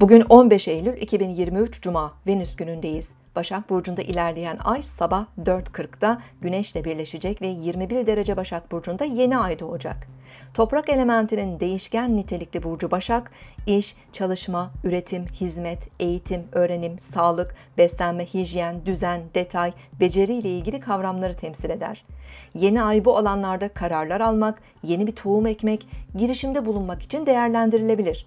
Bugün 15 Eylül 2023 Cuma, Venüs günündeyiz. Başak Burcu'nda ilerleyen ay sabah 4.40'da Güneş'le birleşecek ve 21 derece Başak Burcu'nda yeni ay doğacak. Toprak elementinin değişken nitelikli burcu Başak, iş, çalışma, üretim, hizmet, eğitim, öğrenim, sağlık, beslenme, hijyen, düzen, detay, beceri ile ilgili kavramları temsil eder. Yeni ay bu alanlarda kararlar almak, yeni bir tohum ekmek, girişimde bulunmak için değerlendirilebilir.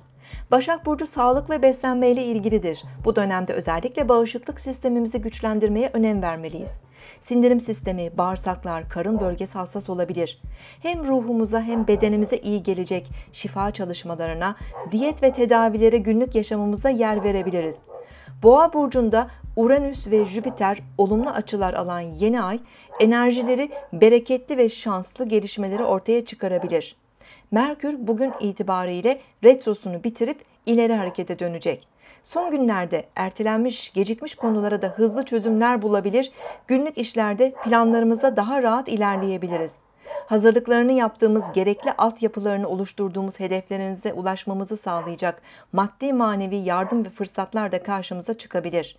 Başak Burcu sağlık ve beslenme ile ilgilidir. Bu dönemde özellikle bağışıklık sistemimizi güçlendirmeye önem vermeliyiz. Sindirim sistemi, bağırsaklar, karın bölgesi hassas olabilir. Hem ruhumuza hem bedenimize iyi gelecek şifa çalışmalarına, diyet ve tedavilere günlük yaşamımıza yer verebiliriz. Boğa burcunda Uranüs ve Jüpiter olumlu açılar alan yeni ay enerjileri bereketli ve şanslı gelişmeleri ortaya çıkarabilir. Merkür bugün itibariyle retrosunu bitirip ileri harekete dönecek. Son günlerde ertelenmiş, gecikmiş konulara da hızlı çözümler bulabilir, günlük işlerde planlarımızda daha rahat ilerleyebiliriz. Hazırlıklarını yaptığımız gerekli altyapılarını oluşturduğumuz hedeflerinize ulaşmamızı sağlayacak maddi manevi yardım ve fırsatlar da karşımıza çıkabilir.''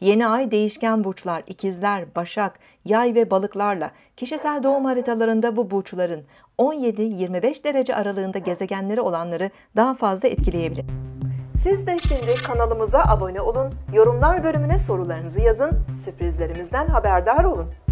Yeni ay değişken burçlar, ikizler, başak, yay ve balıklarla kişisel doğum haritalarında bu burçların 17-25 derece aralığında gezegenleri olanları daha fazla etkileyebilir. Siz de şimdi kanalımıza abone olun, yorumlar bölümüne sorularınızı yazın, sürprizlerimizden haberdar olun.